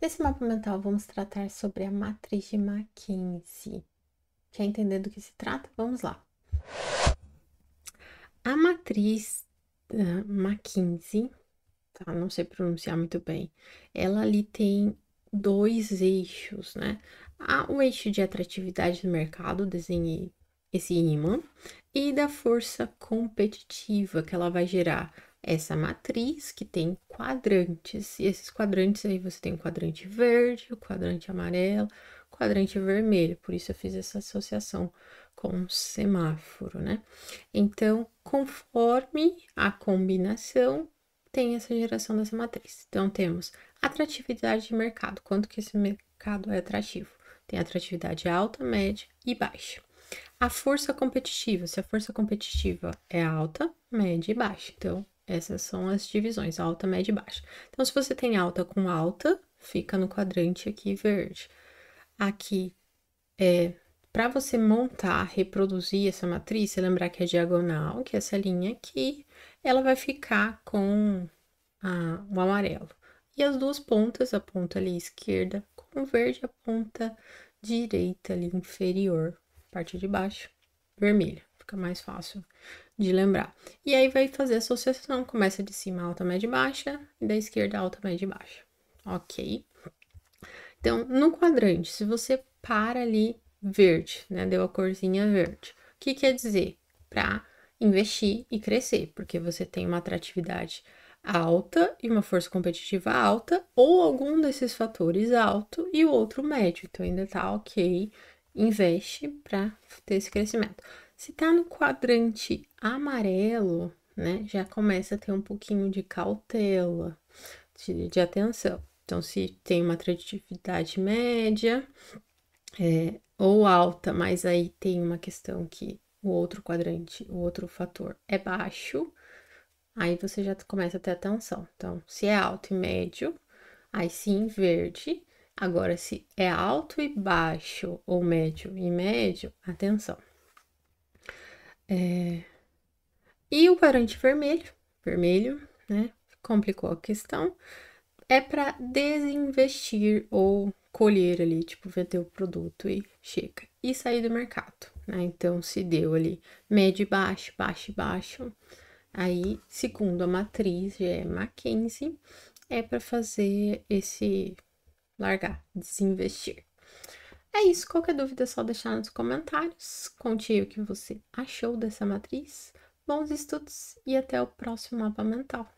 Nesse mapa mental, vamos tratar sobre a matriz de Mackenzie. Quer entender do que se trata? Vamos lá. A matriz uh, Mackenzie, tá? não sei pronunciar muito bem, ela ali tem dois eixos, né? Há o eixo de atratividade do mercado, desenhei esse ímã, e da força competitiva que ela vai gerar essa matriz que tem quadrantes, e esses quadrantes aí você tem o quadrante verde, o quadrante amarelo, o quadrante vermelho, por isso eu fiz essa associação com o semáforo, né? Então, conforme a combinação, tem essa geração dessa matriz. Então, temos atratividade de mercado, quanto que esse mercado é atrativo. Tem atratividade alta, média e baixa. A força competitiva, se a força competitiva é alta, média e baixa. Então, essas são as divisões, alta, média e baixa. Então, se você tem alta com alta, fica no quadrante aqui verde. Aqui, é, para você montar, reproduzir essa matriz, você lembrar que é diagonal, que é essa linha aqui, ela vai ficar com a, o amarelo. E as duas pontas, a ponta ali esquerda com verde, a ponta direita ali inferior, parte de baixo, vermelha fica mais fácil de lembrar. E aí vai fazer a associação, começa de cima alta, média e baixa, e da esquerda alta, média e baixa, ok? Então, no quadrante, se você para ali verde, né, deu a corzinha verde, o que quer dizer? Para investir e crescer, porque você tem uma atratividade alta e uma força competitiva alta, ou algum desses fatores alto e o outro médio. Então ainda tá ok, investe para ter esse crescimento. Se tá no quadrante amarelo, né, já começa a ter um pouquinho de cautela, de, de atenção. Então, se tem uma atratividade média é, ou alta, mas aí tem uma questão que o outro quadrante, o outro fator é baixo, aí você já começa a ter atenção. Então, se é alto e médio, aí sim verde, Agora, se é alto e baixo ou médio e médio, atenção. É... E o parante vermelho, vermelho, né? Complicou a questão. É para desinvestir ou colher ali, tipo, vender o produto e chega. E sair do mercado, né? Então, se deu ali médio e baixo, baixo e baixo. Aí, segundo a matriz, já é Mackenzie, é para fazer esse largar, desinvestir. É isso, qualquer dúvida é só deixar nos comentários. Conte o que você achou dessa matriz. Bons estudos e até o próximo mapa mental.